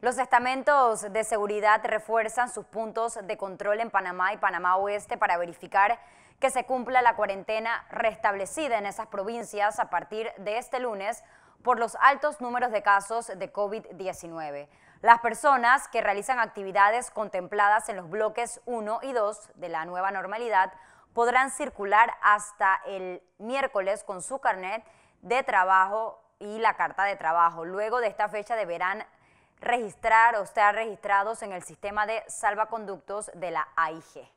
Los estamentos de seguridad refuerzan sus puntos de control en Panamá y Panamá Oeste para verificar que se cumpla la cuarentena restablecida en esas provincias a partir de este lunes por los altos números de casos de COVID-19. Las personas que realizan actividades contempladas en los bloques 1 y 2 de la nueva normalidad podrán circular hasta el miércoles con su carnet de trabajo y la carta de trabajo. Luego de esta fecha deberán registrar o estar registrados en el sistema de salvaconductos de la AIG.